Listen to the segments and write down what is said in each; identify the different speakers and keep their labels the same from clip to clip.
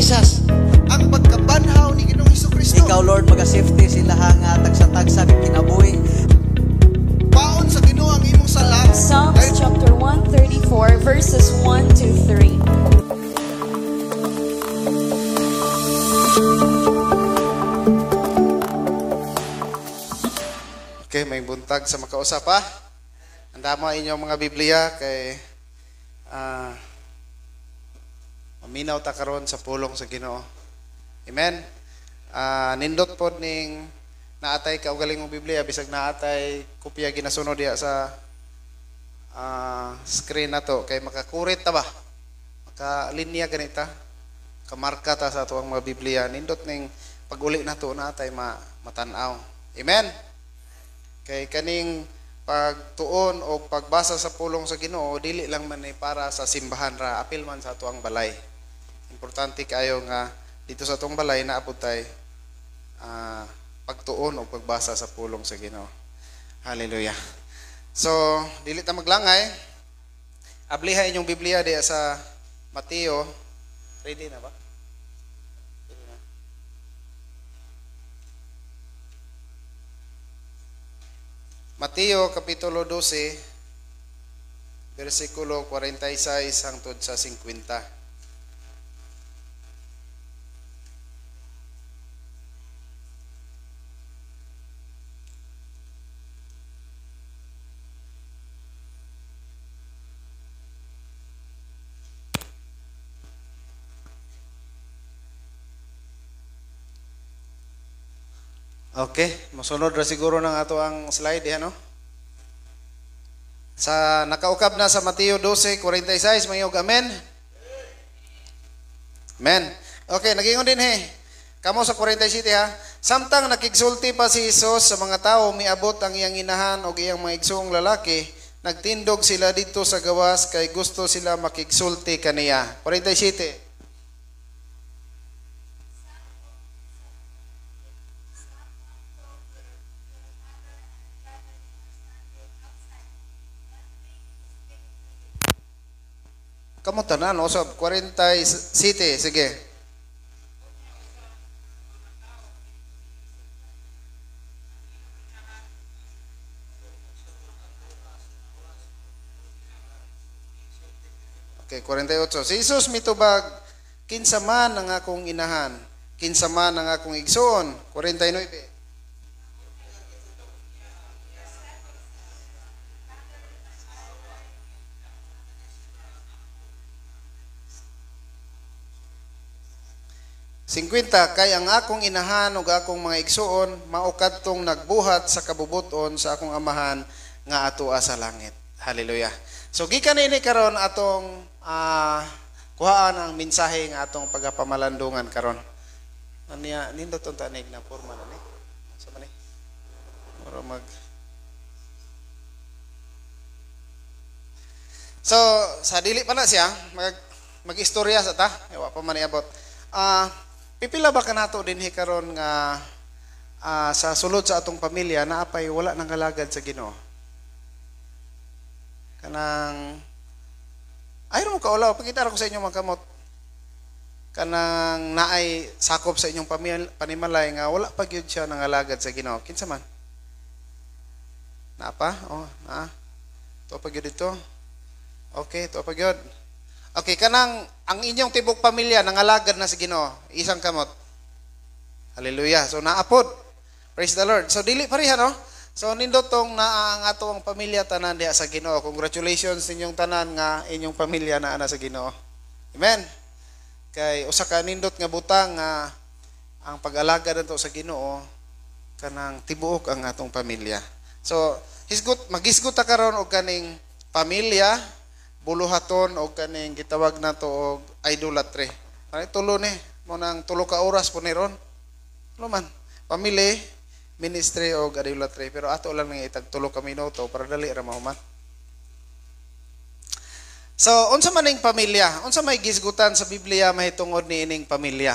Speaker 1: Jesus ang pagkabanhaw ni Ginoong Hesus Kristo. Ikaw Lord magasafety sila nga tagsa-tagsa kinabuhi. Paon sa Ginoo ang imong salat. Psalms Ay- chapter 134 verses 1 to 3. Okay, may buntag sa makausap ha. Andamo inyo mga Biblia kay uh, Uminaw ta karon sa pulong sa Ginoo. Amen. Uh, nindot pod ning naatay ka ugaling mong Biblia bisag naatay kopya ginasunod diya sa uh, screen nato kay makakurit ta ba? Makalinya ganita. Kamarka ta sa atuang mga Biblia. Nindot ning paguli nato naatay ma matanaw. Amen. Kay kaning pagtuon o pagbasa sa pulong sa Ginoo dili lang man ni para sa simbahan ra apil man sa atuang balay. Importante kayo nga dito sa tong balay na aputay uh, ah, pagtuon o pagbasa sa pulong sa Ginoo. Hallelujah. So, dili ta maglangay. Ablihay inyong Biblia diya sa Mateo. Ready na ba? Mateo Kapitulo 12, versikulo 46 hangtod sa 50. Okay, masunod ra siguro ng ato ang slide, eh, ano? Sa nakaukab na sa Mateo 12:46, mayog amen. Amen. Okay, nagingon din he. Kamo sa 47 ha. Samtang nakigsulti pa si Hesus sa mga tao, miabot ang iyang inahan og iyang mga igsoong lalaki, nagtindog sila dito sa gawas kay gusto sila makigsulti kaniya. 47. Kamu tanan, usap, 40 city, sige. Okay, 48. Si Jesus mitubag, kinsa man ang akong inahan, kinsa man ang akong igsoon. 49. 50 kay ang akong inahan ug akong mga igsuon mao kadtong nagbuhat sa kabubuton sa akong amahan nga atoa sa langit. Hallelujah. So gikan ini karon atong uh, kuhaan ang mensahe nga atong pagapamalandungan karon. Aniya nindo tong tanig na porma ni. Sa man ni. Moro mag So sa dili pa na siya mag magistorya sa ta. Ewa pa man iabot. Ah uh, Pipila ba kanato din hikaron nga uh, sa sulod sa atong pamilya na apay wala nang kalagad sa Ginoo? Kanang ayron mo kaulaw, pakita ko sa inyo mga kamot. Kanang naay sakop sa inyong pamilya, panimalay nga wala pa gyud siya nang alagad sa Ginoo. Kinsa man? pa? Oh, na. To pa gyud dito. Okay, to pa gyud. Okay, kanang ang inyong tibok pamilya nangalagad na si Ginoo, isang kamot. Hallelujah. So naapod. Praise the Lord. So dili pareha no? So nindot tong naa ang atong pamilya tanan diha sa Ginoo. Congratulations inyong tanan nga inyong pamilya naa na sa Ginoo. Amen. Kay usa ka nindot nga butang nga ang pag-alaga nato sa Ginoo kanang tibuok ang atong pamilya. So hisgot magisgot ta karon og kaning pamilya buluhaton o kaning gitawag na to og idolatry. Ano tulo ni mo nang tulo ka oras po ni ron. Tulo man. Pamili, ministry og idolatry pero ato lang nang itag tulo ka minuto para dali ra mahuman. So, unsa man ning pamilya? Unsa may gisgutan sa Biblia mahitungod ni ining pamilya?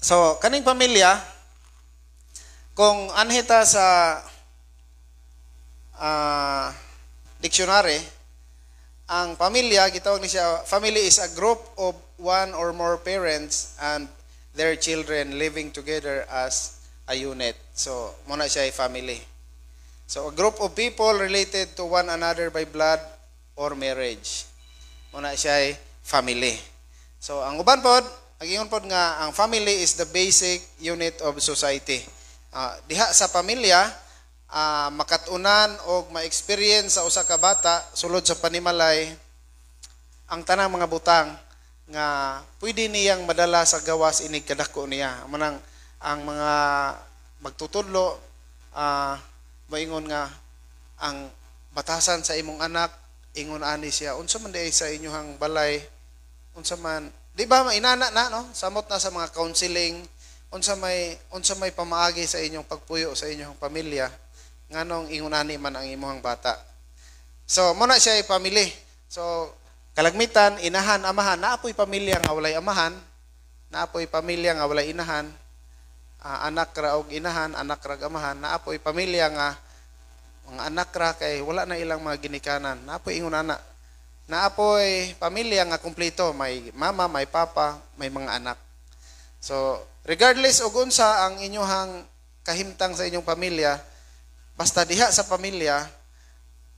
Speaker 1: So, kaning pamilya kung anhita sa uh, dictionary, ang pamilya, gitawag ni siya, family is a group of one or more parents and their children living together as a unit. So, muna siya ay family. So, a group of people related to one another by blood or marriage. Muna siya ay family. So, ang uban pod, agingon pod nga, ang family is the basic unit of society. Uh, diha sa pamilya, uh, makatunan o ma-experience sa usa ka bata sulod sa panimalay ang tanang mga butang nga pwede niyang madala sa gawas inig kadako niya. Manang ang mga magtutudlo uh, maingon nga ang batasan sa imong anak ingon ani siya unsa man day sa inyohang balay unsa man di ba inana na no samot na sa mga counseling unsa may unsa may pamaagi sa inyong pagpuyo sa inyong pamilya nganong ihunani man ang imuhang bata. So mo na siya ipamili. So kalagmitan, inahan, amahan, naapoy pamilya nga walay amahan, naapoy pamilya nga walay inahan, uh, anak ra og inahan, anak ra amahan, naapoy pamilya nga mga anak ra kay wala na ilang mga ginikanan, naapoy ingon ana. Naapoy pamilya nga kumpleto, may mama, may papa, may mga anak. So, regardless og unsa ang inyong kahimtang sa inyong pamilya, Basta diha sa pamilya,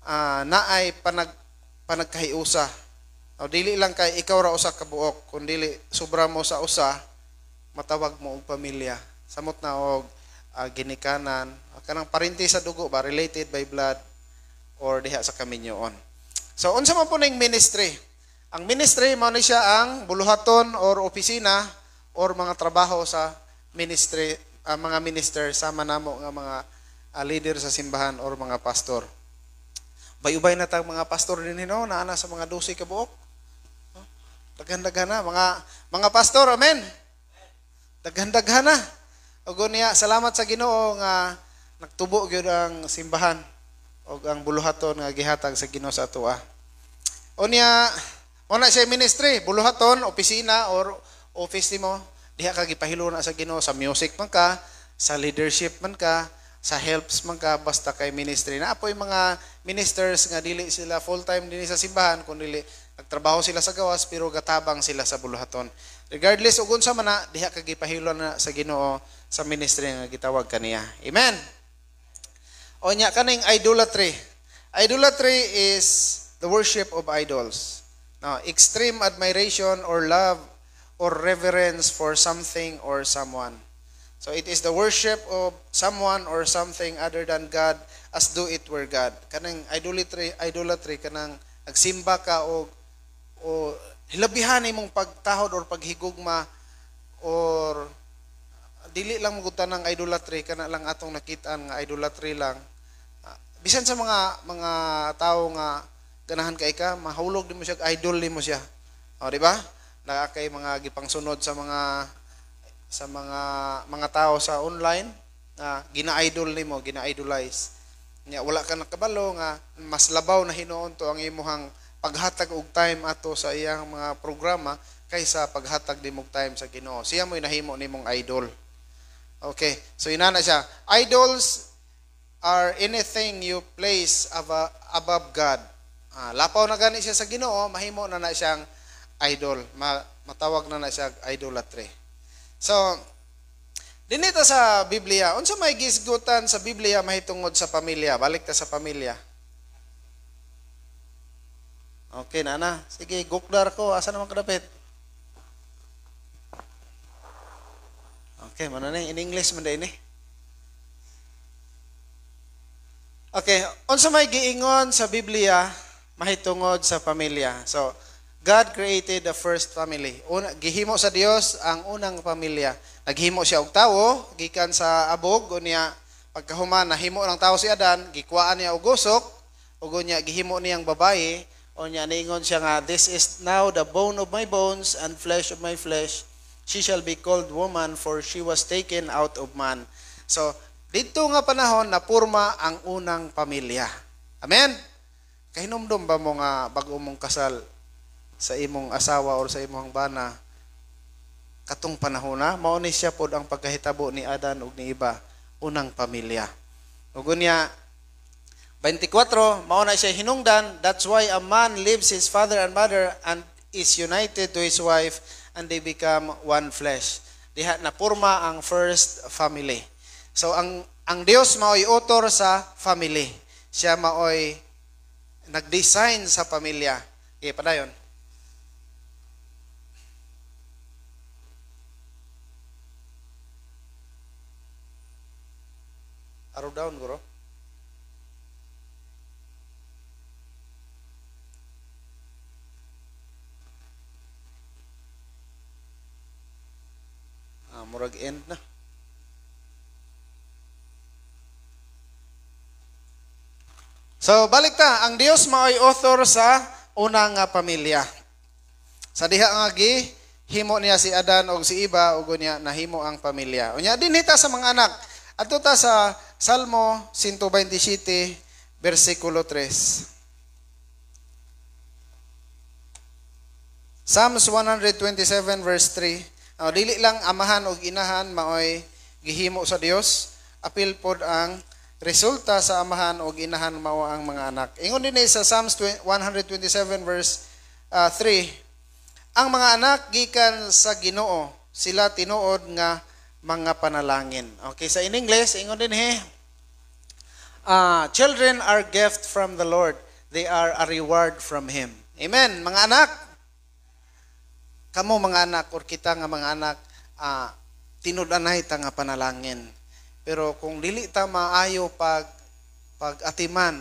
Speaker 1: uh, ah, ay panag, panagkahiusa. O dili lang kay ikaw ra usa ka buok, kun dili sobra mo sa usa, matawag mo og pamilya. Samot na og uh, ginikanan, kanang parente sa dugo ba related by blood or diha sa kaminyoon. So unsa man po ning ministry? Ang ministry mao ni siya ang buluhaton or opisina or mga trabaho sa ministry uh, mga minister sama namo nga mga a leader sa simbahan or mga pastor. Bayubay na tag mga pastor din hino, naana sa mga 12 ka buok. No? Daghan-daghan na mga mga pastor, amen. Daghan-daghan na. Ugo niya, salamat sa Ginoo nga nagtubo gyud ang simbahan o ang buluhaton nga gihatag sa Ginoo sa atoa. Ah. O niya, una siya ministry, buluhaton, opisina or office mo, diha ka gipahilo na sa Ginoo sa music man ka, sa leadership man ka, sa helps man basta kay ministry na apoy mga ministers nga dili sila full-time dinhi sa simbahan kun dili nagtrabaho sila sa gawas pero gatabang sila sa buluhaton regardless ug unsa mana diha ka gipahilo na sa Ginoo sa ministry nga gitawag kaniya amen o nya kaning idolatry idolatry is the worship of idols no extreme admiration or love or reverence for something or someone So it is the worship of someone or something other than God as do it were God. Kanang idolatry, idolatry kanang agsimba ka og o hilabihan imong pagtahod or paghigugma or dili lang magutan ng idolatry kana lang atong nakitaan nga idolatry lang bisan sa mga mga tao nga ganahan kay ka mahulog din mo siya idol din mo siya o di ba na kay mga gipangsunod sa mga sa mga mga tao sa online na gina-idol nimo, gina-idolize. Nya wala ka nakabalo nga mas labaw na hinuon to ang imuhang paghatag og time ato sa iyang mga programa kaysa paghatag nimo time sa Ginoo. Siya mo nahimo nimong idol. Okay. So inana siya, idols are anything you place above God. Ah, lapaw na gani siya sa Ginoo, mahimo na na siyang idol. Ma matawag na na siya idolatry. So, dinita sa Biblia, unsa may gisgutan sa Biblia mahitungod sa pamilya? Balik ta sa pamilya. Okay na na. Sige, gukdar ko. Asa naman kadapit? Okay, mano na in English man din Okay, unsa may giingon sa Biblia mahitungod sa pamilya. So, God created the first family. Una, gihimo sa Dios ang unang pamilya. Naghimo siya og tawo gikan sa abog unya pagkahuman nahimo ng tawo si Adan, gikuhaan niya og gusok ug unya gihimo niyang babaye unya niingon siya nga this is now the bone of my bones and flesh of my flesh. She shall be called woman for she was taken out of man. So dito nga panahon napurma ang unang pamilya. Amen. Kahinomdom ba mo nga bago mong kasal sa imong asawa or sa imong bana katong panahon na mao ni siya pod ang pagkahitabo ni Adan ug ni iba unang pamilya. Ug unya 24 mao na siya hinungdan that's why a man leaves his father and mother and is united to his wife and they become one flesh. Diha na purma ang first family. So ang ang Dios mao'y author sa family. Siya mao'y nag-design sa pamilya. Okay, padayon. Arrow down, Guru. Ah, murag end na. So, balik ta. Ang Dios mao'y author sa unang nga ah, pamilya. Sa diha nga gi, himo niya si Adan og si Iba ug niya nahimo ang pamilya. Unya din hita sa mga anak. Ato ta sa Salmo 127, versículo 3. Psalms 127 verse 3. Now, ah, dili lang amahan og inahan maoy gihimo sa Dios, apil pod ang resulta sa amahan og inahan mao ang mga anak. Ingon din sa Psalms 127 verse uh, ah, 3. Ang mga anak gikan sa Ginoo, sila tinuod nga mga panalangin. Okay, so in English, ingon din he. Uh, children are gift from the Lord. They are a reward from Him. Amen. Mga anak, kamo mga anak, or kita nga mga anak, uh, tinudanay ta nga panalangin. Pero kung dili ta maayo pag pagatiman,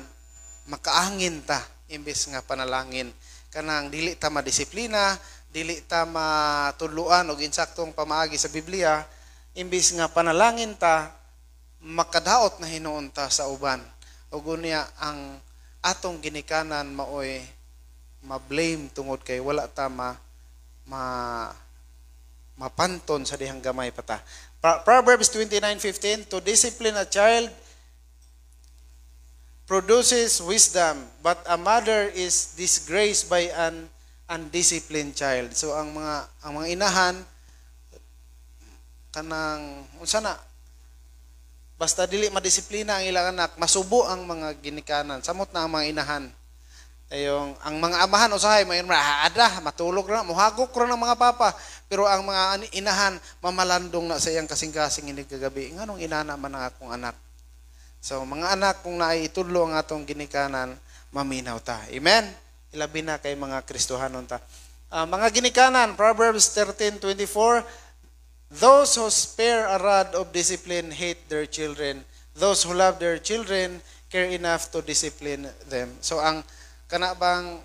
Speaker 1: makaangin ta imbes nga panalangin. Kanang dili ta madisiplina, dili ta matuluan og insaktong pamaagi sa Biblia, imbis nga panalangin ta, makadaot na hinuon ta sa uban. O gunya ang atong ginikanan maoy ma-blame tungod kay wala ta ma, ma mapanton sa dihang gamay pata. Proverbs 29:15 to discipline a child produces wisdom but a mother is disgraced by an undisciplined child. So ang mga ang mga inahan kanang unsa na basta dili madisiplina ang ilang anak masubo ang mga ginikanan samot na ang mga inahan Ayong, ang mga amahan usahay may ada matulog na muhagok ra ng mga papa pero ang mga inahan mamalandong na sa iyang kasing-kasing ini kagabi nganong inana man ang akong anak so mga anak kung naay itudlo ang atong ginikanan maminaw ta amen ilabi na kay mga kristohanon ta uh, mga ginikanan proverbs 13:24 Those who spare a rod of discipline hate their children. Those who love their children care enough to discipline them. So ang kana bang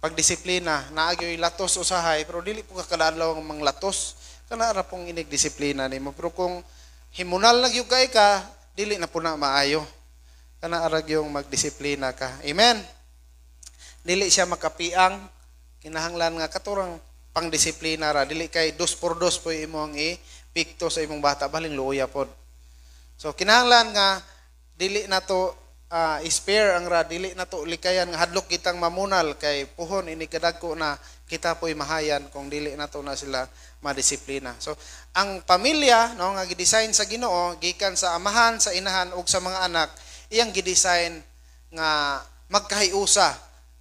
Speaker 1: pagdisiplina naagyoy latos usahay pero dili po kakaladlaw ang mga latos kana ra pong inigdisiplina ni mo pero kung himunal lang yung kay ka dili na po na maayo kana arag yung magdisiplina ka amen dili siya makapiang kinahanglan nga katurang pangdisiplina ra dili kay dos por dos po imong ipikto sa imong bata baling luya pod so kinahanglan nga dili nato uh, ah, spare ang ra dili na likayan nga hadlok kitang mamunal kay puhon ini kadagko na kita po'y mahayan kung dili nato na sila madisiplina so ang pamilya no nga gidesign sa Ginoo gikan sa amahan sa inahan ug sa mga anak iyang gidesign nga magkahiusa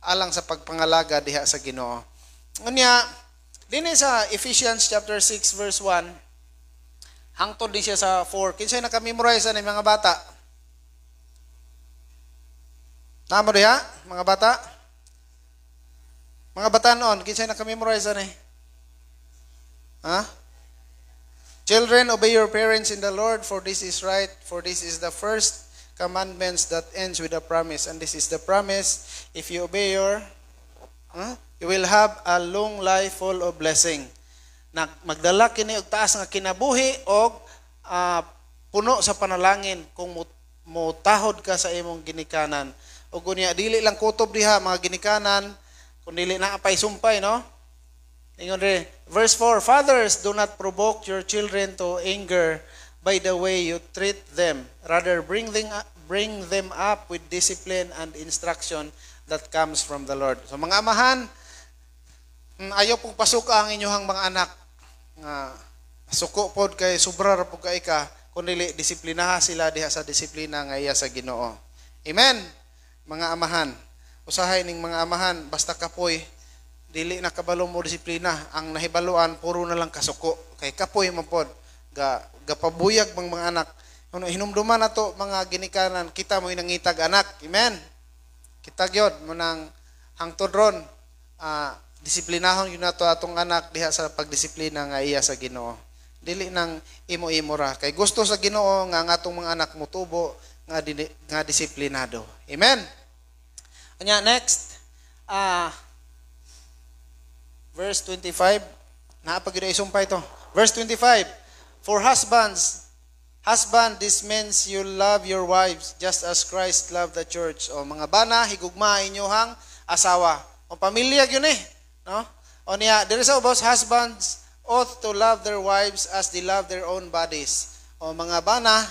Speaker 1: alang sa pagpangalaga diha sa Ginoo. Unya din eh, sa Ephesians chapter 6 verse 1, hangtod din siya sa 4. Kinsay nakamemorize na mga bata? Namo diha, mga bata? Mga bata noon, kinsay na na eh? Ha? Children, obey your parents in the Lord, for this is right, for this is the first commandments that ends with a promise. And this is the promise, if you obey your... Huh? You will have a long life full of blessing. Na magdala kini og taas nga kinabuhi og uh, puno sa panalangin kung mutahod ka sa imong ginikanan. O kunya dili lang kutob diha mga ginikanan kun dili na apay sumpay no. Ingon re verse 4 Fathers do not provoke your children to anger by the way you treat them rather bring them bring them up with discipline and instruction that comes from the Lord. So mga amahan, Mm, ayaw pong pasuka ang inyohang mga anak. Nga, suko pod kay sobrar pod pud kay ka kunili disiplinaha sila diha sa disiplina nga iya sa Ginoo. Amen. Mga amahan, usahay ning mga amahan basta kapoy dili na mo disiplina ang nahibaluan puro na lang kasuko kay kapoy man pod ga gapabuyag mang mga anak ano hinumduman nato mga ginikanan kita mo inangitag anak amen kita gyud mo nang hangtod ron uh, disiplinahon yun nato atong anak diha sa pagdisiplina nga iya sa Ginoo. Dili nang imo-imo ra kay gusto sa Ginoo nga ang atong mga anak mutubo nga nga disiplinado. Amen. Anya next ah uh, verse 25 napagid isumpay to. Verse 25 For husbands husband this means you love your wives just as Christ loved the church. O mga bana higugma inyong asawa. O pamilya gyud eh No? O niya, there is about husbands ought to love their wives as they love their own bodies. O mga bana,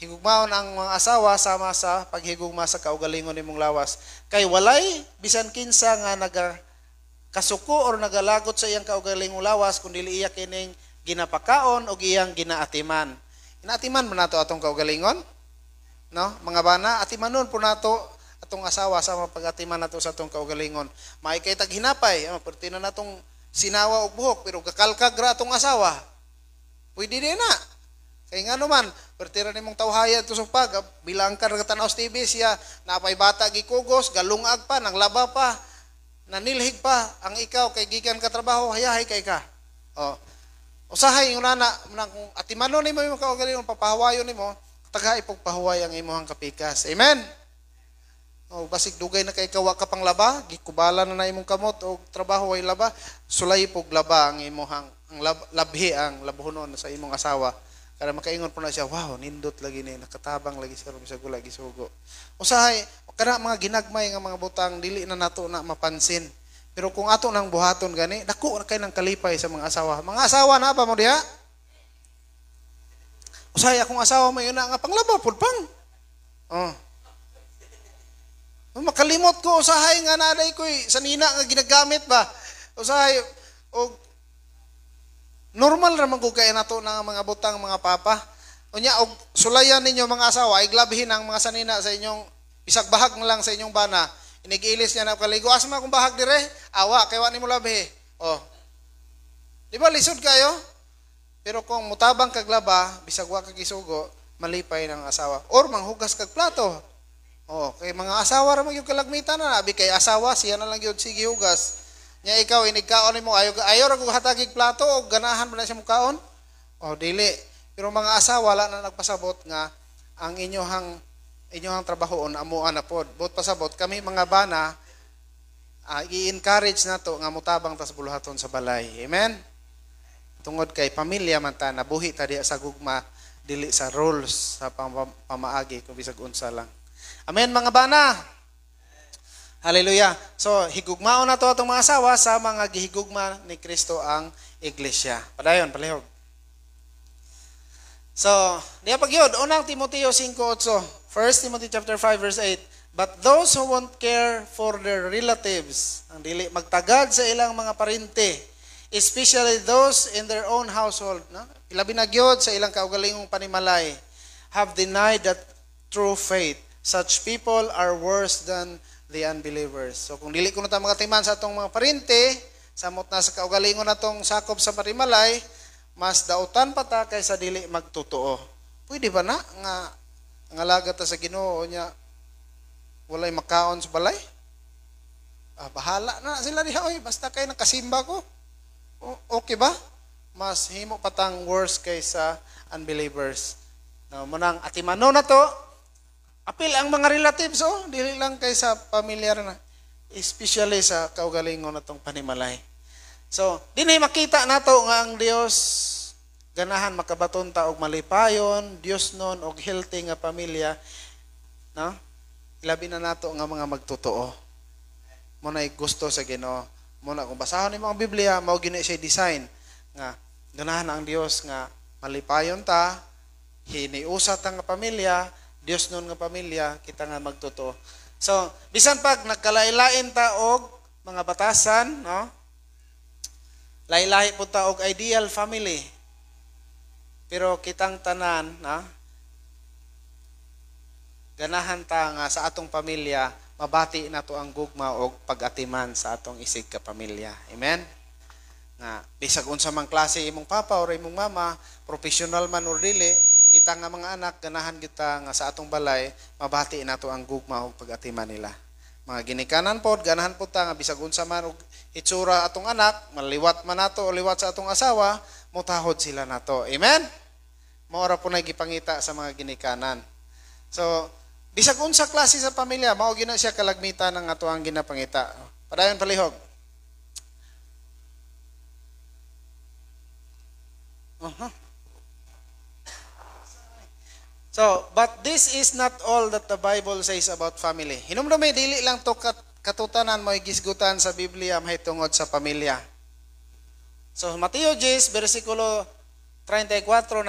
Speaker 1: higugmaon ang mga asawa sama sa paghigugma sa kaugalingon ni mong lawas. Kay walay bisan kinsa nga naga kasuko or nagalagot sa iyang kaugalingong lawas kun dili iya kining ginapakaon o iyang ginaatiman. Inaatiman man nato atong kaugalingon? No? Mga bana, atimanon po nato atong asawa sa mapagatiman nato sa atong kaugalingon. Maikay taghinapay, tag na natong sinawa og buhok pero kakalkag ra atong asawa. Pwede din na. Kay nga naman, pertira nimong tawhaya to sa pag, ah, bilang ka tanaw sa TV siya, napay bata gikugos, galungag pa, naglaba pa, nanilhig pa, ang ikaw kay gikan ka trabaho, hayahay kay ka. O, Usahay yung nana, nang atimano nimo imong kaugalingon, papahawayon nimo, tagay pagpahuway ang imong kapikas. Amen. O oh, basig dugay na kay kawa ka pang laba, gikubala na na imong kamot o trabaho ay laba, sulay pog laba ang imong ang lab, labhi ang labuhonon sa imong asawa. Kaya makaingon po na siya, wow, nindot lagi ni, nakatabang lagi siya, sa gula, gisugo. Usahay, kada mga ginagmay nga mga butang, dili na nato na mapansin. Pero kung ato nang buhaton gani, dako na kay nang kalipay sa mga asawa. Mga asawa na ba mo diha? Usahay akong asawa may na nga panglaba pulpang. Oh. Oh, makalimot ko, usahay nga nanay ko, sa nina nga ginagamit ba? Usahay, o normal naman ko kaya nato ng mga butang mga papa. Unya, og sulayan ninyo mga asawa, ay ang mga sanina sa inyong, isang bahag lang sa inyong bana. Inigilis niya na kaligo, asma kung bahag dire, awa, kaya ni mo labi. Oh. di ba lisod kayo? Pero kung mutabang kaglaba, bisag wa kag isugo, malipay ng asawa. Or manghugas kag plato. Okay, mga asawa ra mo yung kalagmitan na abi kay asawa siya na lang gyud sige hugas. Nya ikaw inigkaon eh, mo ayo ayo ra kog hatagig plato og ganahan man siya mukaon. Oh, dili. Pero mga asawa wala na nagpasabot nga ang inyohang inyohang trabahoon amuan na pod. Bot pasabot kami mga bana uh, i-encourage to nga mutabang tas buluhaton sa balay. Amen. Tungod kay pamilya man ta nabuhi ta diya sa gugma dili sa rules sa pam pamaagi kung bisag unsa lang. Amen mga bana. Hallelujah. So, higugmao na to atong mga asawa sa mga gihigugma ni Kristo ang iglesia. Padayon, palihog. So, niya pagyod, unang Timoteo 5.8, 1 Timothy chapter 5 verse 8, But those who won't care for their relatives, ang dili magtagad sa ilang mga parente, especially those in their own household, no? ilabi na gyud sa ilang kaugalingong panimalay, have denied that true faith Such people are worse than the unbelievers. So kung dili ko na mga timan sa atong mga parinte, samot na sa kaugalingon na tong sakop sa parimalay, mas dautan pa ta kaysa dili magtotoo. Pwede ba na nga ngalaga ta sa Ginoo niya walay makaon sa balay? Ah, bahala na sila diha oy, basta kay nakasimba ko. O, okay ba? Mas himo patang worse kaysa unbelievers. No, manang atimanon na to, Apil ang mga relatives, oh. Dili lang kay sa pamilyar na. Especially sa kaugalingon na itong panimalay. So, dinay makita nato nga ang Dios ganahan makabaton ta og malipayon, Dios noon og healthy nga pamilya, no? Labi na nato nga mga magtotoo. Mo na gusto sa Ginoo. Mo na kung basahon nimo Biblia, mao gini siya design nga ganahan ang Dios nga malipayon ta, hiniusa ta nga pamilya, Dios nun nga pamilya, kita nga magtuto. So, bisan pag nagkalailain ta og mga batasan, no? Lailahi po ta og ideal family. Pero kitang tanan, na ganahan ta nga sa atong pamilya mabati na to ang gugma o pag-atiman sa atong isig ka pamilya. Amen? Nga, bisag unsa mang klase imong papa o imong mama, professional man o dili, kita nga mga anak, ganahan kita nga sa atong balay, mabati nato ang gugma o pag-atiman nila. Mga ginikanan po, ganahan po ta nga bisag unsa man og itsura atong anak, maliwat man nato o liwat sa atong asawa, mutahod sila nato. Amen? Maura po na gipangita sa mga ginikanan. So, bisag unsa klase sa pamilya, mao gyud siya kalagmitan ng ato ang ginapangita. Padayon palihog. Uh-huh. So, but this is not all that the Bible says about family. Hinumdumi, dili lang to kat katutanan mo gisgutan sa Biblia may tungod sa pamilya. So, Mateo 10, versikulo 34,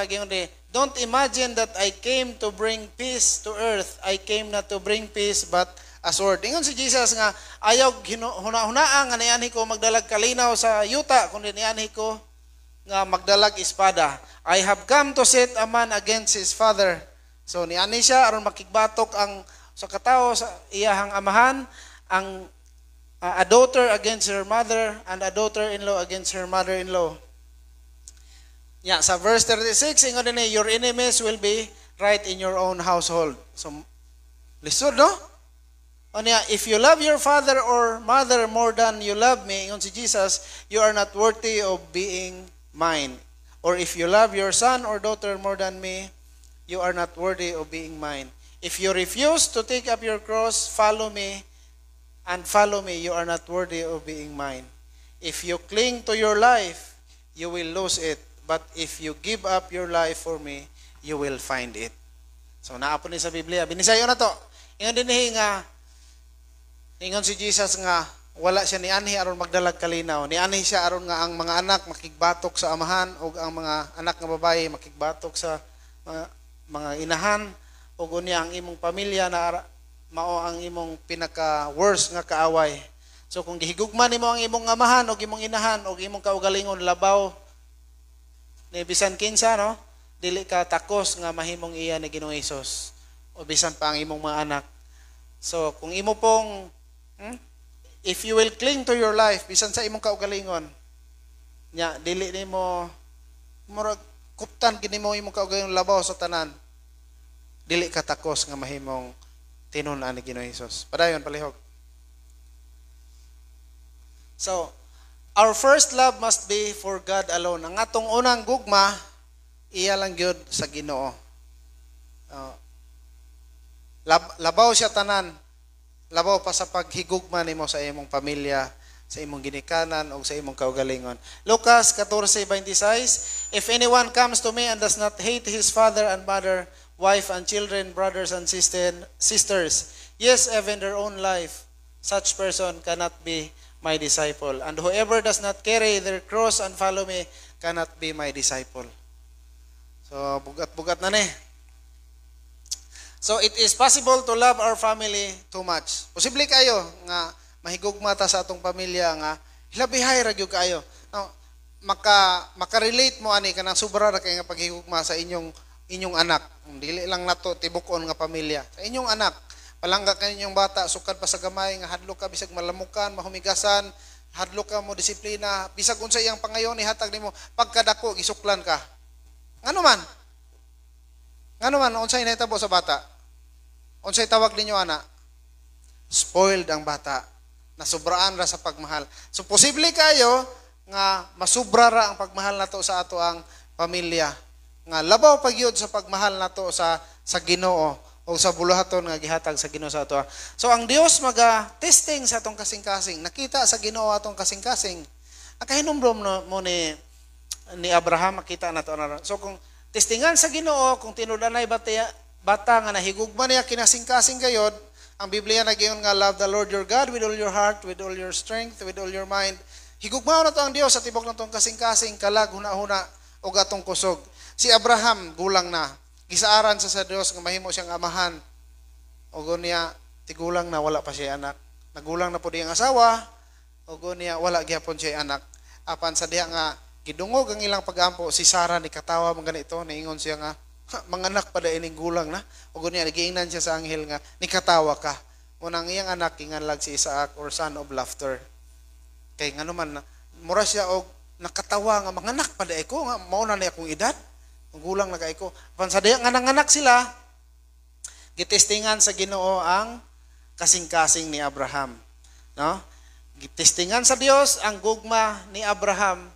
Speaker 1: naging di, Don't imagine that I came to bring peace to earth. I came not to bring peace, but a sword. Ingon si Jesus nga, ayaw huna-hunaan nga niyanhi ko magdalag kalinaw sa yuta, kundi niyanhi ko nga magdalag espada. I have come to set a man against his father, So niani siya aron makigbatok ang sa katao sa iyahang amahan ang uh, a daughter against her mother and a daughter-in-law against her mother-in-law. Yeah, sa verse 36 ingon dinhi your enemies will be right in your own household. So lisod no? Onya, if you love your father or mother more than you love me, ingon si Jesus, you are not worthy of being mine. Or if you love your son or daughter more than me, you are not worthy of being mine. If you refuse to take up your cross, follow me, and follow me, you are not worthy of being mine. If you cling to your life, you will lose it. But if you give up your life for me, you will find it. So naapon ni sa Biblia. Binisayo na to. Ingon din nga ingon si Jesus nga wala siya ni anhi aron magdalag kalinaw. Ni anhi siya aron nga ang mga anak makigbatok sa amahan ug ang mga anak nga babaye makigbatok sa mga mga inahan o unya ang imong pamilya na mao ang imong pinaka worst nga kaaway. So kung gihigugma nimo ang imong amahan o imong inahan o imong kaugalingon labaw ni bisan kinsa no, dili ka takos nga mahimong iya ni Ginoong Hesus o bisan pa ang imong mga anak. So kung imo pong hmm, if you will cling to your life bisan sa imong kaugalingon nya dili nimo murag kuptan gini mo imong kaugayong labaw sa tanan dili ka takos nga mahimong tinun-an ni Ginoo Hesus padayon palihog so our first love must be for God alone ang atong unang gugma iya lang gyud sa Ginoo uh, lab, labaw siya tanan labaw pa sa paghigugma nimo sa imong pamilya sa imong ginikanan o sa imong kaugalingon. Lucas 14:26 If anyone comes to me and does not hate his father and mother, wife and children, brothers and sisters, yes, even their own life, such person cannot be my disciple. And whoever does not carry their cross and follow me cannot be my disciple. So, bugat-bugat na ni. So, it is possible to love our family too much. Posible kayo nga mahigugma ta sa atong pamilya nga hilabihay ra gyud kaayo. No, maka maka-relate mo ani kanang sobra ra kay nga paghigugma sa inyong inyong anak. Dili lang nato tibukon nga pamilya. Sa inyong anak, palangga kay inyong bata sukad pa sa gamay nga hadlok ka bisag malamukan, mahumigasan, hadlok ka mo disiplina, bisag unsa iyang pangayon ihatag nimo pagkadako gisuklan ka. Ngano man? Ngano man unsay nahitabo sa bata? Unsay tawag ninyo ana? Spoiled ang bata na sobraan ra sa pagmahal. So posible kayo nga masubra ra ang pagmahal nato sa ato ang pamilya. Nga labaw pagyod sa pagmahal nato sa sa Ginoo o sa buluhaton nga gihatag sa Ginoo sa ato. So ang Dios maga testing sa atong kasing-kasing. Nakita sa Ginoo atong kasing-kasing. Ang kahinumbrom no, mo ni ni Abraham makita nato na. So kung testingan sa Ginoo kung tinudanay bata bata nga nahigugma niya kinasing-kasing gayod, ang Biblia nagyayon nga, love the Lord your God with all your heart, with all your strength, with all your mind. Higugmaon na to ang Dios sa tibok na tong kasing-kasing, kalag, huna-huna, o gatong kusog. Si Abraham, gulang na. Gisaaran sa sa Dios nga mahimo siyang amahan. O niya, tigulang na, wala pa siya anak. Nagulang na po diyang asawa, o niya, wala gyapon siya anak. Apan sa diya nga, gidungog ang ilang pag-ampo si Sara ni katawa mga ganito, niingon siya nga, mga anak pada ini gulang na o gunya nagiingnan siya sa anghel nga nikatawa ka mo nang iyang anak ingan lag si Isaac or son of laughter kay ngano man mura siya og nakatawa nga mga anak pada ko nga mao na ni akong edad ang gulang na kay ko pan sa nga nanganak sila gitestingan sa Ginoo ang kasing-kasing ni Abraham no gitestingan sa Dios ang gugma ni Abraham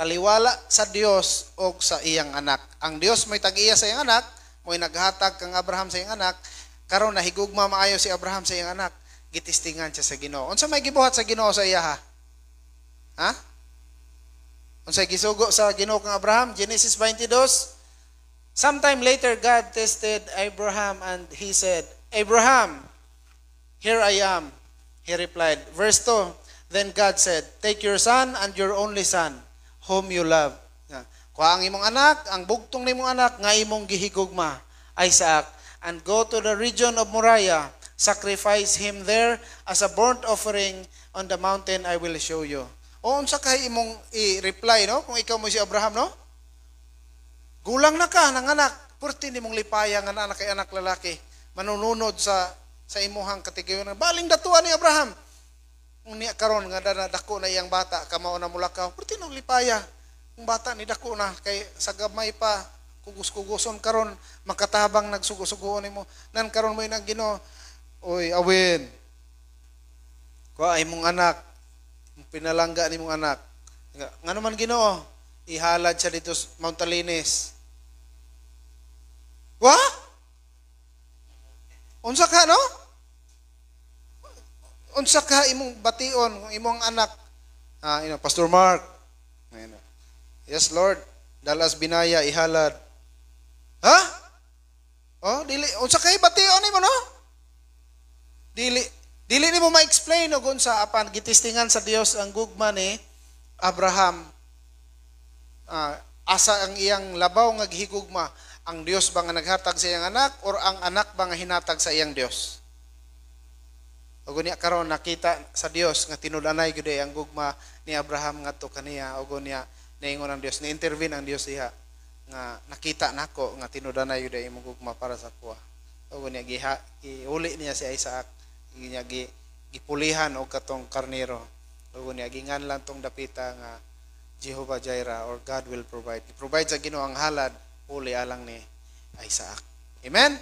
Speaker 1: taliwala sa Dios o sa iyang anak. Ang Dios may tag-iya sa iyang anak, mo'y naghatag kang Abraham sa iyang anak, karon nahigugma maayo si Abraham sa iyang anak, gitistingan siya sa Ginoo. Unsa may gibuhat sa Ginoo sa iya ha? Ha? Unsay gisugo sa Ginoo kang Abraham, Genesis 22. Sometime later God tested Abraham and he said, "Abraham, here I am." He replied, verse 2. Then God said, "Take your son and your only son, whom you love. Kuha ang imong anak, ang bugtong ni imong anak, nga imong gihigugma, Isaac, and go to the region of Moriah, sacrifice him there as a burnt offering on the mountain I will show you. O unsa kay imong i-reply, no? Kung ikaw mo si Abraham, no? Gulang na ka ng anak, purti ni mong lipaya nga anak kay anak lalaki, manununod sa sa imuhang katigayon. Baling datuan ni Abraham, kung niya karon nga dana dako na iyang bata kamao na mulakaw, perti nang lipaya. Ang bata ni dako na kay sa gamay pa kugus-kuguson karon makatabang nagsugusuguan sugoon nimo. Nan karon mo nang gino, oy awin. Ko ay mong anak, pinalangga ni mong anak. Ngano man Ginoo, ihalad siya dito Mount Talinis. Wa? Unsa ka no? unsa ka imong bation kung imong anak ah, ino Pastor Mark you yes Lord dalas binaya ihalad ha oh dili unsa kay bation imo no dili dili nimo ma-explain og sa apan gitistingan sa Dios ang gugma ni Abraham ah, asa ang iyang labaw nga gihigugma ang Dios ba nga naghatag sa iyang anak or ang anak ba nga hinatag sa iyang Dios o niya karon nakita sa Dios nga tinud-anay gyud eh, ang gugma ni Abraham ngadto kaniya o niya naingon ang Dios ni intervene ang Dios diha nga nakita nako nga tinudanay anay gyud eh, imong gugma para sa kuha. O niya giha iuli niya si Isaac niya gi gipulihan og katong karnero. O niya gingan lang tong dapita nga Jehovah Jireh or God will provide. Gi-provide sa Ginoo ang halad uli alang ni Isaac. Amen.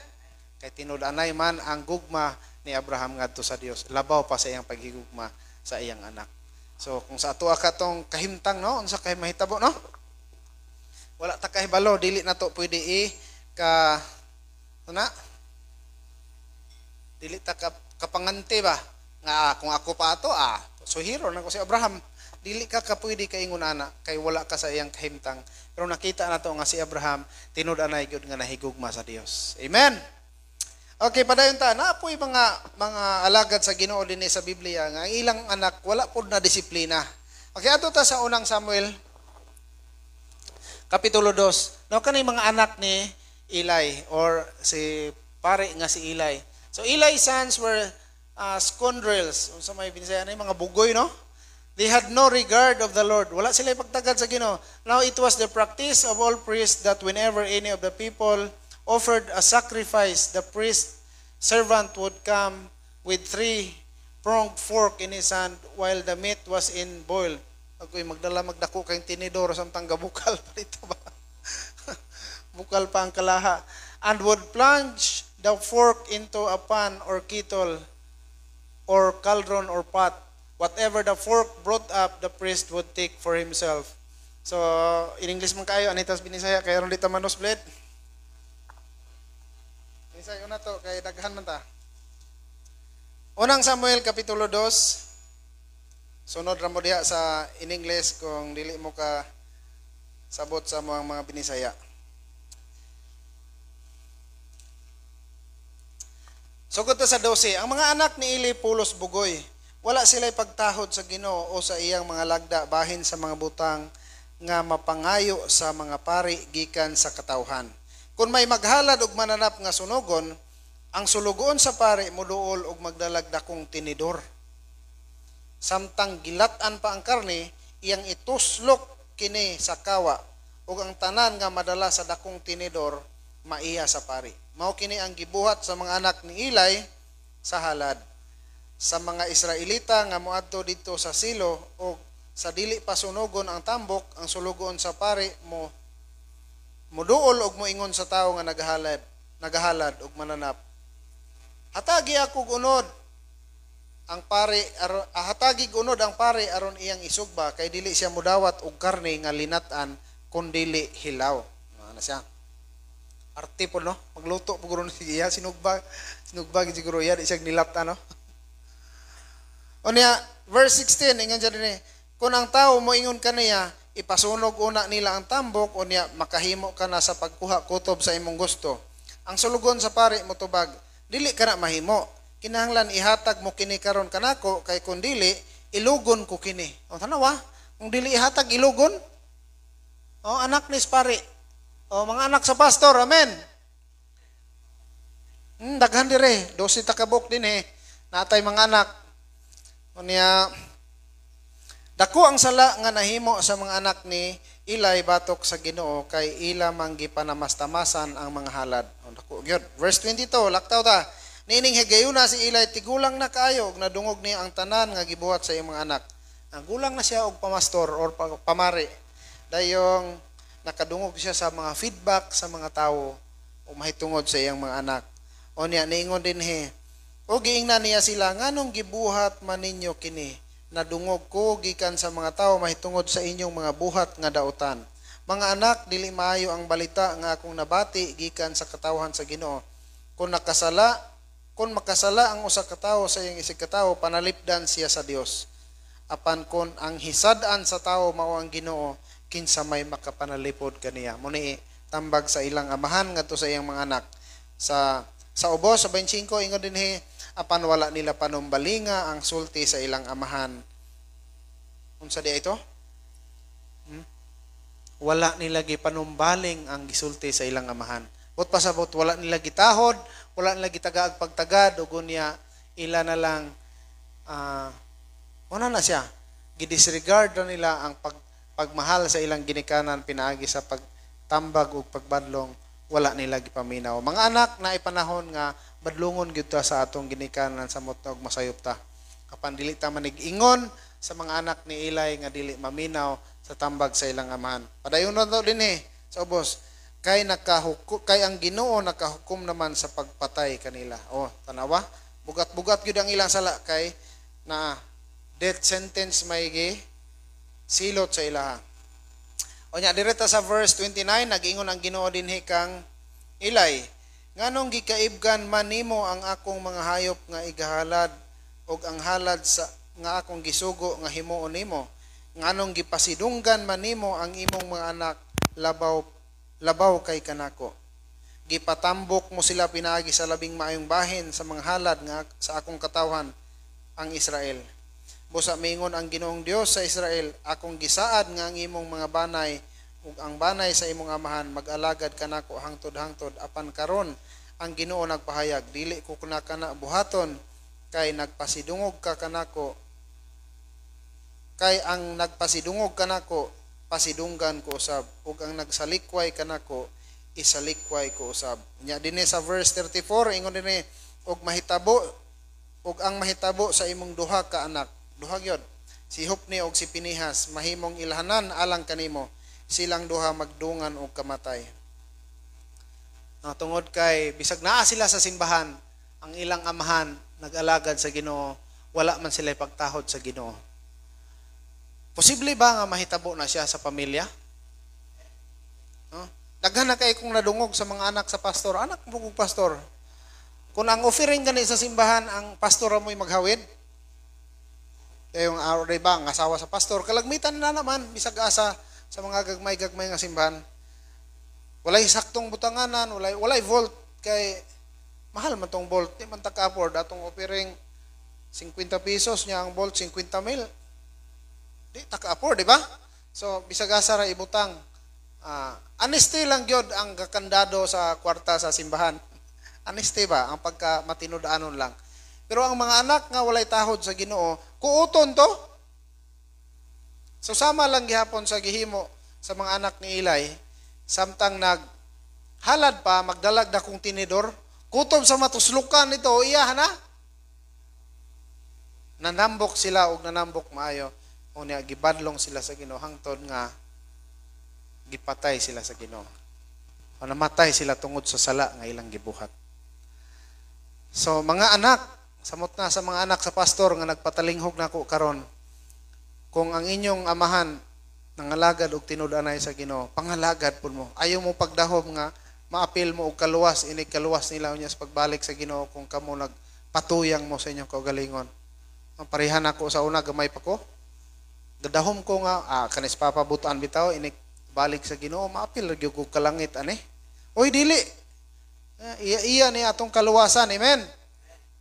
Speaker 1: Kay tinud-anay man ang gugma ni Abraham ngadto sa Dios labaw pa sa iyang paghigugma sa iyang anak so kung sa atua ka tong kahimtang no unsa kay mahitabo no wala ta balo dili na to pwede i ka na dili ta ka kapangante ba nga kung ako pa ato ah so hero na ko si Abraham dili ka ka pwede kay ingunana kay wala ka sa iyang kahimtang pero nakita na to nga si Abraham tinud-anay gud nga nahigugma sa Dios amen Okay, padayon ta, na po mga mga alagad sa Ginoo dinhi sa Biblia nga ang ilang anak wala pod na disiplina. Okay, ato ta sa unang Samuel Kapitulo 2. Now kanay mga anak ni Eli or si pare nga si Eli. So Eli's sons were uh, scoundrels. Unsa may binisaya na mga bugoy no? They had no regard of the Lord. Wala sila pagtagad sa Ginoo. Now it was the practice of all priests that whenever any of the people offered a sacrifice, the priest servant would come with three prong fork in his hand while the meat was in boil. Agoy, magdala magdako kayong tinidor sa tanggabukal pa dito ba? Bukal pa ang kalaha. And would plunge the fork into a pan or kettle or cauldron or pot. Whatever the fork brought up, the priest would take for himself. So, in English man kayo, anitas binisaya, kaya ron dito manosblade. Bisay una to kay daghan man ta. Unang Samuel kapitulo 2 sunod ra mo diha sa in English kung dili mo ka sabot sa mga mga binisaya. Sugod so, sa 12, ang mga anak ni Eli pulos bugoy. Wala sila'y pagtahod sa Ginoo o sa iyang mga lagda bahin sa mga butang nga mapangayo sa mga pari gikan sa katawhan. Kung may maghalad og mananap nga sunogon, ang sulugoon sa pare moduol og magdalagdakong tinidor. Samtang gilatan pa ang karne, iyang ituslok kini sa kawa ug ang tanan nga madala sa dakong tinidor maiya sa pare. Mao kini ang gibuhat sa mga anak ni Ilay sa halad. Sa mga Israelita nga moadto didto sa silo o sa dili pa sunogon ang tambok, ang sulugon sa pare mo Muduol og moingon sa tao nga naghalad, naghalad og mananap. Hatagi ako unod ang pare aron ah, hatagi unod ang pare aron iyang isugba kay dili siya mudawat og karne nga linat-an kun dili hilaw. Ano siya? Arte po no. Magluto po guro siya sinugba sinugba gid siguro ya di siya nilat ano. Onya verse 16 ingon siya dinhi eh, kun ang tawo moingon ingon kaniya ipasunog una nila ang tambok o niya makahimo ka na sa pagkuha kutob sa imong gusto. Ang sulugon sa pare mo tubag, dili ka na mahimo. Kinahanglan ihatag mo kini karon kanako kay kung dili ilugon ko kini. O tanawa, kung dili ihatag ilugon, o anak ni pare. O mga anak sa pastor, amen. Hmm, daghan dire, dosi takabok din eh. Natay mga anak. O niya, Dako ang sala nga nahimo sa mga anak ni Ilay batok sa Ginoo kay ila manggi panamastamasan ang mga halad. O oh, dako gyud. Verse 22, laktaw ta. Nining higayuna si Ilay tigulang na kaayo ug nadungog ni ang tanan nga gibuhat sa iyang mga anak. Ang gulang na siya og pamastor or pamari. Dayong nakadungog siya sa mga feedback sa mga tawo o mahitungod sa iyang mga anak. O niya, niingon din he. O giingnan niya sila, nganong gibuhat man ninyo kini? nadungog ko gikan sa mga tao mahitungod sa inyong mga buhat nga daotan. Mga anak, dili maayo ang balita nga akong nabati gikan sa katawhan sa Ginoo. Kung nakasala, kung makasala ang usa ka tawo sa iyang isig katawo, panalipdan siya sa Dios. Apan kon ang hisadaan sa tawo mao ang Ginoo, kinsa may makapanalipod kaniya. Muni tambag sa ilang amahan ngadto sa iyang mga anak. Sa sa ubos sa 25 ingon dinhi apan wala nila panumbalinga ang sulti sa ilang amahan. Unsa di ito? Hmm? Wala nila gipanumbaling ang gisulti sa ilang amahan. What pasabot wala nila gitahod, wala nila gitagaag pagtagad ug niya ila na lang uh, ah, una na siya gidisregard na nila ang pag, pagmahal sa ilang ginikanan pinaagi sa pagtambag ug pagbadlong wala nila gipaminaw. Mga anak na ipanahon nga badlungon gyud ta sa atong ginikanan sa motog masayop ta kapan dili ta manig-ingon sa mga anak ni Eli nga dili maminaw sa tambag sa ilang amahan padayon na to dinhi eh, sa ubos kay nakahukom kay ang Ginoo nakahukom naman sa pagpatay kanila oh tanawa bugat-bugat gyud ang ilang sala kay na death sentence may gi silot sa ilaha o nya direta sa verse 29 nag-ingon ang Ginoo dinhi kang Eli Nganong gikaibgan man nimo ang akong mga hayop nga igahalad og ang halad sa nga akong gisugo nga himuon nimo? Nganong gipasidunggan man nimo ang imong mga anak labaw labaw kay kanako? Gipatambok mo sila pinagi sa labing maayong bahin sa mga halad nga sa akong katawhan ang Israel. Busa mingon ang Ginoong Dios sa Israel, akong gisaad nga ang imong mga banay ug ang banay sa imong amahan magalagad kanako hangtod-hangtod apan karon ang Ginoo nagpahayag dili ko kuna kana buhaton kay nagpasidungog ka kanako kay ang nagpasidungog kanako pasidunggan ko usab ug ang nagsalikway kanako isalikway ko usab nya dinhi sa verse 34 ingon dinhi ug mahitabo ug ang mahitabo sa imong duha ka anak duha gyud si Hopni og si Pinihas mahimong ilhanan alang kanimo silang duha magdungan og kamatay No, tungod kay bisag naa sila sa simbahan, ang ilang amahan nag-alagad sa Ginoo, wala man sila pagtahod sa Ginoo. Posible ba nga mahitabo na siya sa pamilya? No? Daghan na kay kung nadungog sa mga anak sa pastor, anak mo kung pastor. Kung ang offering gani sa simbahan ang pastor mo'y maghawid, kay yung araw ba ang asawa sa pastor, kalagmitan na naman bisag asa sa mga gagmay-gagmay nga simbahan. Walay saktong butanganan, walay, walay volt kay mahal man tong volt. Di man taka-afford atong offering 50 pesos niya ang volt, 50 mil. Di taka-afford, di ba? So, bisag asa ra ibutang. Uh, ah, honesty lang gyud ang kakandado sa kwarta sa simbahan. Honesty ba? Ang pagka matinud-anon lang. Pero ang mga anak nga walay tahod sa ginoo, kuuton to. So sama lang gihapon sa gihimo sa mga anak ni Ilay, Samtang naghalad pa, magdalag na kong tinidor, kutob sa matuslukan ito, iya na. Nanambok sila og nanambok maayo. O niya, gibadlong sila sa Ginoo hangtod nga gipatay sila sa Ginoo. O namatay sila tungod sa sala nga ilang gibuhat. So mga anak, samot na sa mga anak sa pastor nga nagpatalinghog nako karon. Kung ang inyong amahan nangalagad og tinud-anay sa Ginoo pangalagad pud mo ayaw mo pagdahom nga maapil mo og kaluwas ini kaluwas nila unya sa pagbalik sa Ginoo kung kamo nagpatuyang mo sa inyong kaugalingon ang parehan ako sa una gamay pa ko gadahom ko nga ah, kanis papabutan bitaw ini balik sa Ginoo maapil gyud ko kalangit ani oy dili ah, iya iya ni atong kaluwasan amen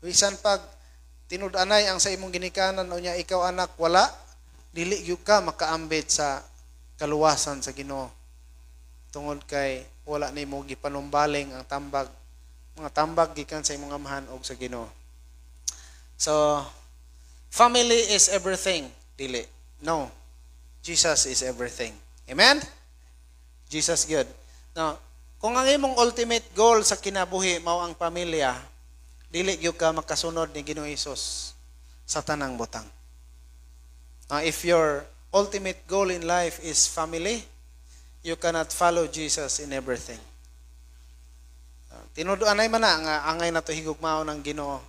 Speaker 1: bisan pag tinud-anay ang sa imong ginikanan unya ikaw anak wala dili gyud ka makaambit sa kaluwasan sa Ginoo tungod kay wala nimo gipanumbaling ang tambag mga tambag gikan sa imong amahan og sa Ginoo so family is everything dili no Jesus is everything amen Jesus good now kung ang imong ultimate goal sa kinabuhi mao ang pamilya dili gyud ka makasunod ni Ginoo Hesus sa tanang butang Uh, if your ultimate goal in life is family, you cannot follow Jesus in everything. Uh, tinuduan ay man na nga angay nato higugmao ng Ginoo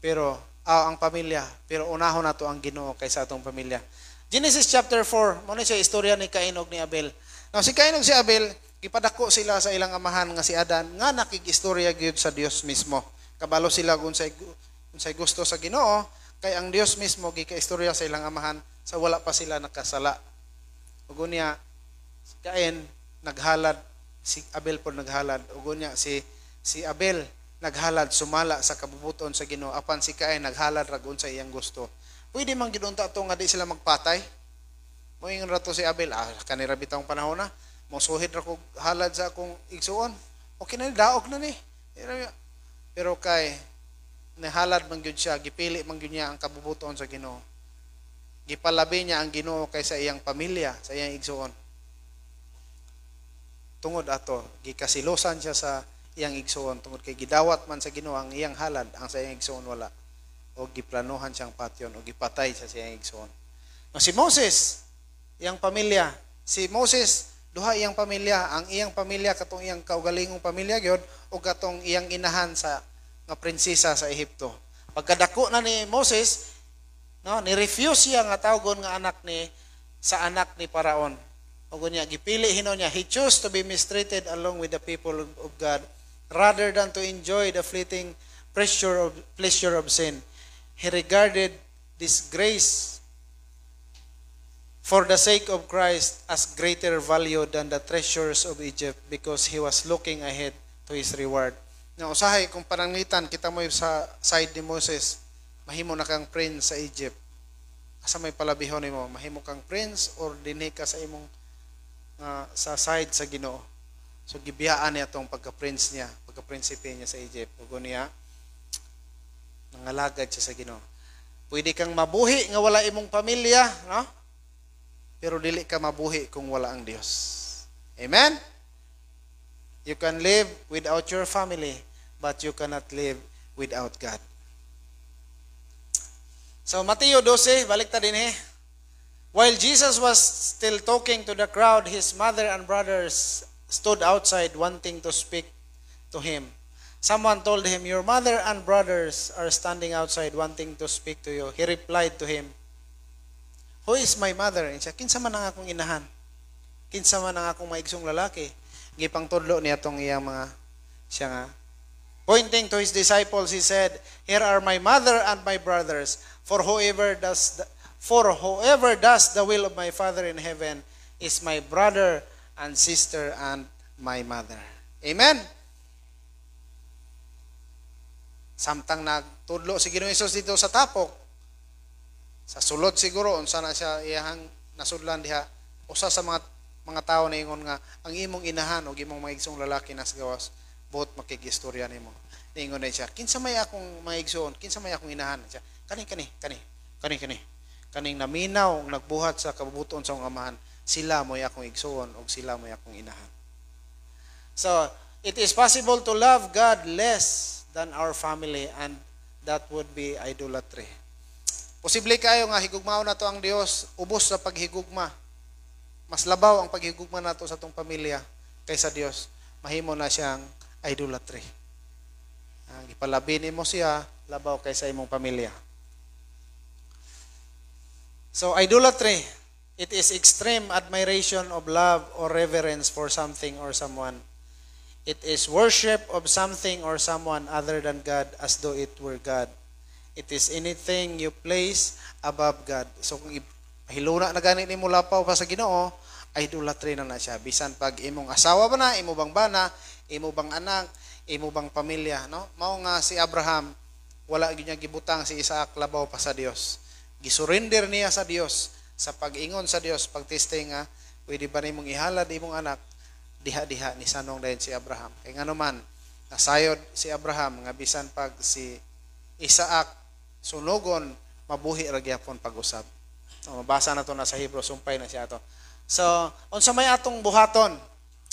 Speaker 1: pero uh, ang pamilya pero unahon nato ang Ginoo kaysa atong pamilya. Genesis chapter 4 mo siya istorya ni Cain ug ni Abel. Now si Cain ug si Abel gipadako sila sa ilang amahan nga si Adan nga nakigistorya gyud sa Dios mismo. Kabalo sila kung sa kung sa gusto sa Ginoo Kay ang Dios mismo gikaistorya sa ilang amahan sa wala pa sila nakasala. Ugo niya si Cain naghalad si Abel po naghalad. Ugo niya si si Abel naghalad sumala sa kabubuton sa Ginoo apan si Cain naghalad ragun sa iyang gusto. Pwede man gidunta to nga di sila magpatay. Moingon rato si Abel, ah kanira bitang panahon na suhid ra kog halad sa akong igsuon. Okay na daog na ni. Pero kay nihalad man gyud siya, gipili man gyud niya ang kabubuton sa Ginoo. Gipalabi niya ang Ginoo kaysa iyang pamilya, sa iyang igsoon. Tungod ato, gikasilosan siya sa iyang igsoon tungod kay gidawat man sa Ginoo ang iyang halad, ang sa iyang igsoon wala. O giplanuhan siyang patyon o gipatay siya sa iyang igsoon. No, si Moses, iyang pamilya, si Moses duha iyang pamilya, ang iyang pamilya katong iyang kaugalingong pamilya gyud o katong iyang inahan sa nga prinsesa sa Ehipto. Pagkadako na ni Moses, no, ni-refuse siya nga tawgon nga anak ni sa anak ni Paraon. O gunya gipili hino niya, he chose to be mistreated along with the people of God rather than to enjoy the fleeting pleasure of pleasure of sin. He regarded this grace for the sake of Christ as greater value than the treasures of Egypt because he was looking ahead to his reward. Nga usahay kung panangitan kita mo sa side ni Moses, mahimo na kang prince sa Egypt. Asa may palabihon nimo, mahimo kang prince or dinhi ka sa imong uh, sa side sa Ginoo. So gibiyaan niya tong pagka-prince niya, pagka-prinsipe niya sa Egypt. Ugo niya nangalagad siya sa Ginoo. Pwede kang mabuhi nga wala imong pamilya, no? Pero dili ka mabuhi kung wala ang Dios. Amen. You can live without your family, but you cannot live without God. So Matthew 12, balik ta din eh. While Jesus was still talking to the crowd, his mother and brothers stood outside wanting to speak to him. Someone told him, Your mother and brothers are standing outside wanting to speak to you. He replied to him, Who is my mother? And siya, kinsa man ang akong inahan? Kinsa man ang akong maigsong lalaki? gipangtudlo niya tong iyang mga siya nga pointing to his disciples he said here are my mother and my brothers for whoever does the, for whoever does the will of my father in heaven is my brother and sister and my mother amen samtang nagtudlo si Ginoong Hesus dito sa tapok sa sulod siguro unsa na siya iyang nasudlan diha usa sa mga mga tao na ingon nga ang imong inahan o imong mga igsoong lalaki nas gawas bot makigistorya nimo. Ningon na siya, kinsa may akong mga igsoon, kinsa may akong inahan siya. Kani kani kani kani kani kaning naminaw ang nagbuhat sa kabubuton sa akong amahan, sila mo'y akong igsoon o sila mo'y akong inahan. So, it is possible to love God less than our family and that would be idolatry. Posible kayo nga higugmao na to ang Dios ubos sa paghigugma mas labaw ang paghigugma nato sa atong pamilya kaysa Dios mahimo na siyang idolatry ang ah, ipalabi nimo siya labaw kaysa imong pamilya so idolatry it is extreme admiration of love or reverence for something or someone it is worship of something or someone other than God as though it were God it is anything you place above God so kung Mahiluna na ganit nimo lapaw pa sa Ginoo, idolatry na na siya. Bisan pag imong asawa ba na, imo bang bana, imo bang anak, imo bang pamilya, no? Mao nga si Abraham wala gyud niya gibutang si Isaac labaw pa sa Dios. Gisurrender niya sa Dios sa pag-ingon sa Dios, pagtesting nga pwede ba nimong ihalad imong anak diha-diha ni sanong dayon si Abraham. Kay ngano man nasayod si Abraham nga bisan pag si Isaac sunugon mabuhi ra gyapon pag-usab. O, oh, mabasa na to na sa Hebrews umpay na siya to. So, unsa may atong buhaton?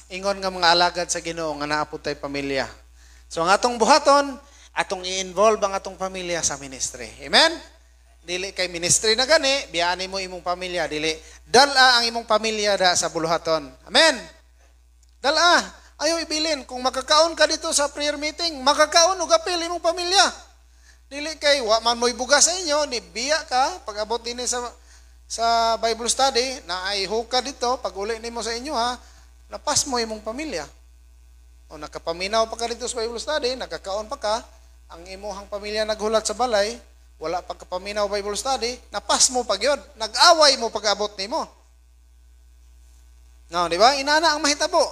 Speaker 1: Ingon nga mga alagad sa Ginoo nga naaputay pamilya. So, ang atong buhaton, atong i-involve ang atong pamilya sa ministry. Amen? Dili kay ministry na gani, biyani mo imong pamilya, dili dala ang imong pamilya da sa buluhaton. Amen. Dala ayaw ibilin kung makakaon ka dito sa prayer meeting, makakaon og apil imong pamilya. Dili kay wa man mo ibugas sa inyo, ni biya ka pag abot dinhi sa sa Bible study na ay hoka dito, pag uli nimo sa inyo ha, napas mo imong pamilya. O nakapaminaw pa ka dito sa Bible study, nakakaon pa ka, ang imuhang pamilya naghulat sa balay, wala pagkapaminaw Bible study, napas mo pag yun, nag-away mo pag-abot nimo. No, di ba? Inana ang mahitabo.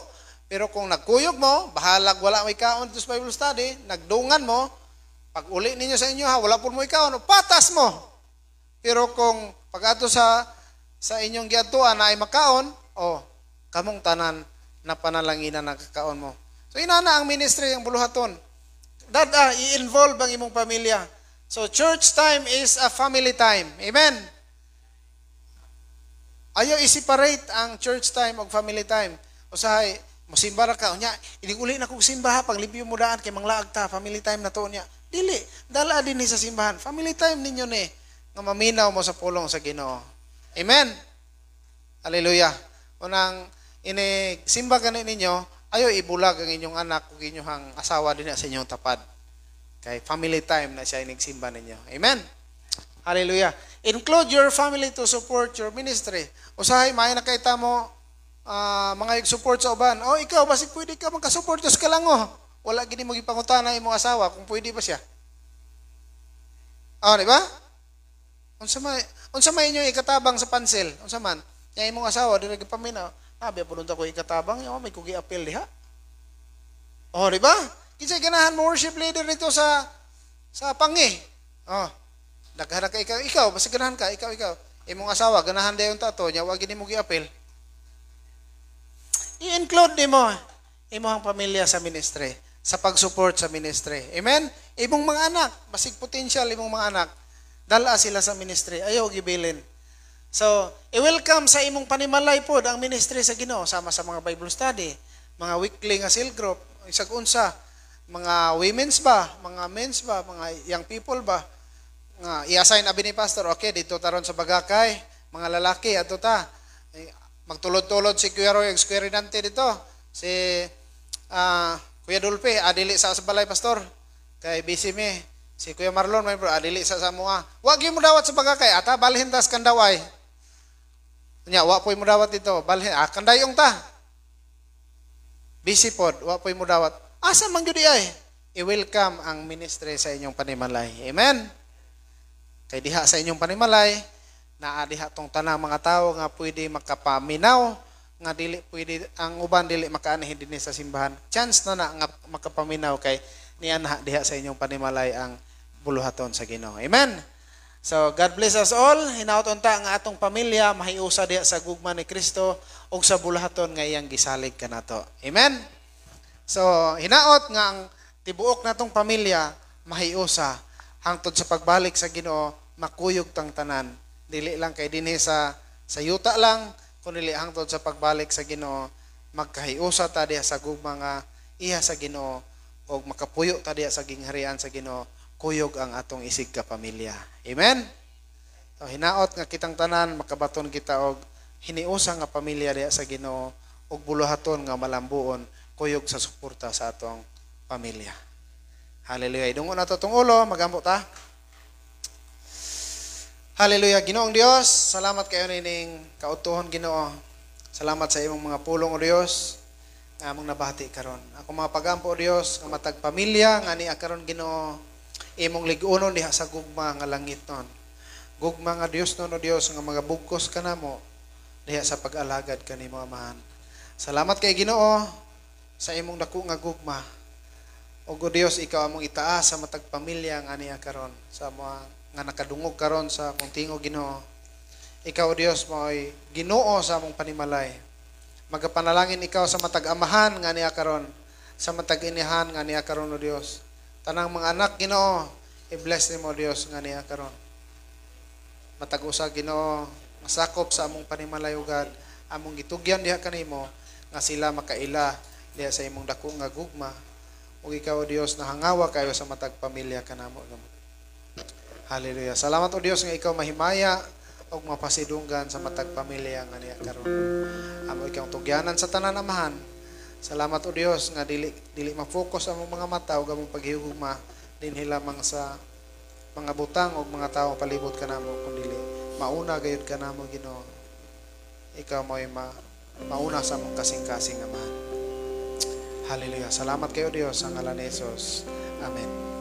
Speaker 1: Pero kung nagkuyog mo, bahalag wala mo dito sa Bible study, nagdungan mo, pag uli ninyo sa inyo ha, wala po mo ikaon, patas mo. Pero kung pag ato sa sa inyong giadtuan na ay makaon, o oh, kamong tanan na panalanginan ang kakaon mo. So inana ang ministry ang buluhaton. ah, i-involve ang imong pamilya. So church time is a family time. Amen. Ayaw i-separate ang church time og family time. Usahay, musimba ra ka unya, ining uli na kog simba ha paglibyo mo daan kay manglaag ta, family time na to unya. Dili, dala din ni sa simbahan. Family time ninyo ni. Eh nga maminaw mo sa pulong sa Ginoo. Amen. Hallelujah. Unang ini simba kani ninyo, ayo ibulag ang inyong anak ug inyong asawa din sa inyong tapad. Kay family time na siya inigsimba ninyo. Amen. Hallelujah. Include your family to support your ministry. Usahay may nakita mo uh, ah, mga support sa uban. Oh, ikaw basig pwede ka magka-support sa kalango. Oh. Wala gini mo gipangutana imong asawa kung pwede ba siya. Oh, di ba? Unsa may unsa may inyo ikatabang sa pansel? Unsa man? Ya imong asawa dili gipamina. Ah. Abi pununta ko ikatabang, yo oh, may kugi apil diha. Oh, di ba? Kinsa ganahan mo worship leader nito sa sa pangi. Oh. Daghana ka ikaw, ikaw basta ganahan ka, ikaw ikaw. Imong asawa ganahan dayon ta to, nya wa gini mo giapil. I-include nimo imong pamilya sa ministry, sa pag-support sa ministry. Amen? Imong mga anak, basig potential imong mga anak Dala sila sa ministry. Ayaw gibilin. So, i-welcome sa imong panimalay po ang ministry sa Ginoo sama sa mga Bible study, mga weekly nga cell group, isag unsa, mga women's ba, mga men's ba, mga young people ba, nga i-assign abi ni pastor okay dito taron sa bagakay mga lalaki ato ta eh, magtulod-tulod si Kuya Roy Kuya Rinante dito si uh, Kuya Dulpe adili ah, sa balay pastor kay busy me Si Kuya Marlon, may bro, adili ah, sa sa mo ah. Wag mo dawat sa pagkakay, ata balhin tas kandaway. Nya, wa po'y mo dawat dito, balhin, ah, kandayong ta. Busy pod, wa po'y mo dawat. Asa ah, mang judi ay? I-welcome ang ministry sa inyong panimalay. Amen? Kay diha sa inyong panimalay, na diha tong tanang mga tao nga pwede makapaminaw nga dili pwede ang uban dili makaanihin din sa simbahan chance na na nga makapaminaw kay nianha diha sa inyong panimalay ang puluhaton sa Ginoo. Amen. So God bless us all. Hinaot unta nga atong pamilya mahiusa diha sa gugma ni Kristo ug sa bulahaton nga iyang gisalig kanato. Amen. So hinaot nga ang tibuok natong pamilya mahiusa hangtod sa pagbalik sa Ginoo makuyog tang tanan. Dili lang kay dinhi sa sa yuta lang dili hangtod sa pagbalik sa Ginoo magkahiusa ta diha sa gugma nga iya sa Ginoo ug makapuyo ta diha sa gingharian sa Ginoo kuyog ang atong isig ka pamilya. Amen? So, hinaot nga kitang tanan, makabaton kita og hiniusa nga pamilya diya sa Ginoo ug buluhaton nga malambuon kuyog sa suporta sa atong pamilya. Hallelujah. Idungo na to tong ulo, magambo ta. Hallelujah. Ginoong Dios, salamat kayo nining kautuhon Ginoo. Salamat sa imong mga pulong o Dios nga among nabati karon. Ako mga pagampo o Dios nga matag pamilya nga ni karon Ginoo imong ligunon diha sa gugma nga langit non. Gugma nga Dios non o Dios nga mga bugkos ka namo diha sa pag-alagad kanimo amahan. Salamat kay Ginoo sa imong dako nga gugma. O go Dios ikaw among itaas sa matag pamilya nga niya karon sa mga nga nakadungog karon sa akong tingo Ginoo. Ikaw Dios mo ay Ginoo sa among panimalay. Magapanalangin ikaw sa matag amahan nga niya karon sa matag inihan nga niya karon o Dios Tanang mga anak, Ginoo, i-bless nimo Dios nga niya karon. Matag usa Ginoo, masakop sa among panimalayugan, among gitugyan diha kanimo nga sila makaila diha sa imong dako nga gugma. Ug ikaw Dios nahangawa kayo sa matag pamilya kanamo. Hallelujah. Salamat o Dios nga ikaw mahimaya og mapasidunggan sa matag pamilya nga niya karon. Amo ikang tugyanan sa tanan amahan. Salamat o Dios nga dili dili ma-focus ang mga mata ug among paghigugma dinhi lamang sa mga butang o mga tao palibot ka namo kun dili mauna gayud ka namo Ginoo. Ikaw mo ma mauna sa among kasing-kasing Ama. Hallelujah. Salamat kayo Dios sa ngalan ni Jesus. Amen.